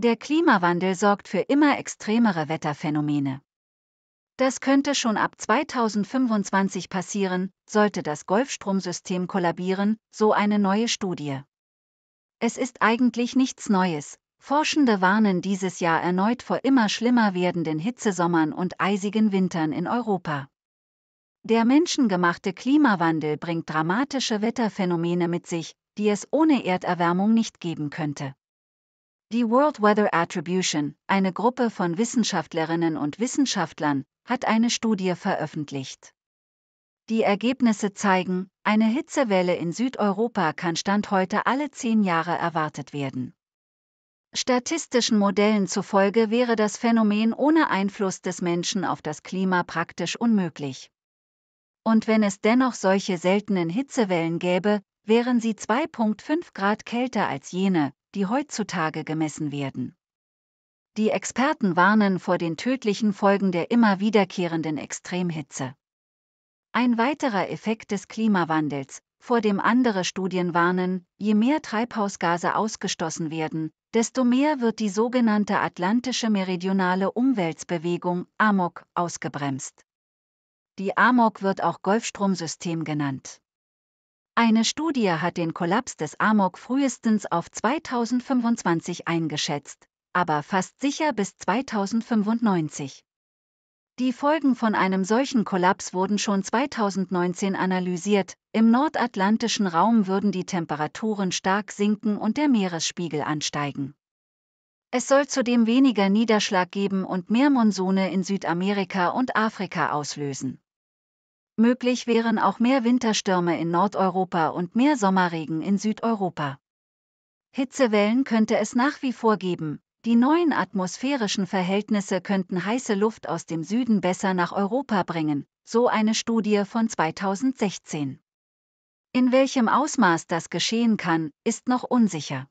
Der Klimawandel sorgt für immer extremere Wetterphänomene. Das könnte schon ab 2025 passieren, sollte das Golfstromsystem kollabieren, so eine neue Studie. Es ist eigentlich nichts Neues. Forschende warnen dieses Jahr erneut vor immer schlimmer werdenden Hitzesommern und eisigen Wintern in Europa. Der menschengemachte Klimawandel bringt dramatische Wetterphänomene mit sich, die es ohne Erderwärmung nicht geben könnte. Die World Weather Attribution, eine Gruppe von Wissenschaftlerinnen und Wissenschaftlern, hat eine Studie veröffentlicht. Die Ergebnisse zeigen, eine Hitzewelle in Südeuropa kann Stand heute alle zehn Jahre erwartet werden. Statistischen Modellen zufolge wäre das Phänomen ohne Einfluss des Menschen auf das Klima praktisch unmöglich. Und wenn es dennoch solche seltenen Hitzewellen gäbe, wären sie 2,5 Grad kälter als jene, die heutzutage gemessen werden. Die Experten warnen vor den tödlichen Folgen der immer wiederkehrenden Extremhitze. Ein weiterer Effekt des Klimawandels, vor dem andere Studien warnen, je mehr Treibhausgase ausgestoßen werden, desto mehr wird die sogenannte Atlantische Meridionale Umweltbewegung AMOK ausgebremst. Die AMOK wird auch Golfstromsystem genannt. Eine Studie hat den Kollaps des Amok frühestens auf 2025 eingeschätzt, aber fast sicher bis 2095. Die Folgen von einem solchen Kollaps wurden schon 2019 analysiert, im nordatlantischen Raum würden die Temperaturen stark sinken und der Meeresspiegel ansteigen. Es soll zudem weniger Niederschlag geben und mehr Monsone in Südamerika und Afrika auslösen. Möglich wären auch mehr Winterstürme in Nordeuropa und mehr Sommerregen in Südeuropa. Hitzewellen könnte es nach wie vor geben, die neuen atmosphärischen Verhältnisse könnten heiße Luft aus dem Süden besser nach Europa bringen, so eine Studie von 2016. In welchem Ausmaß das geschehen kann, ist noch unsicher.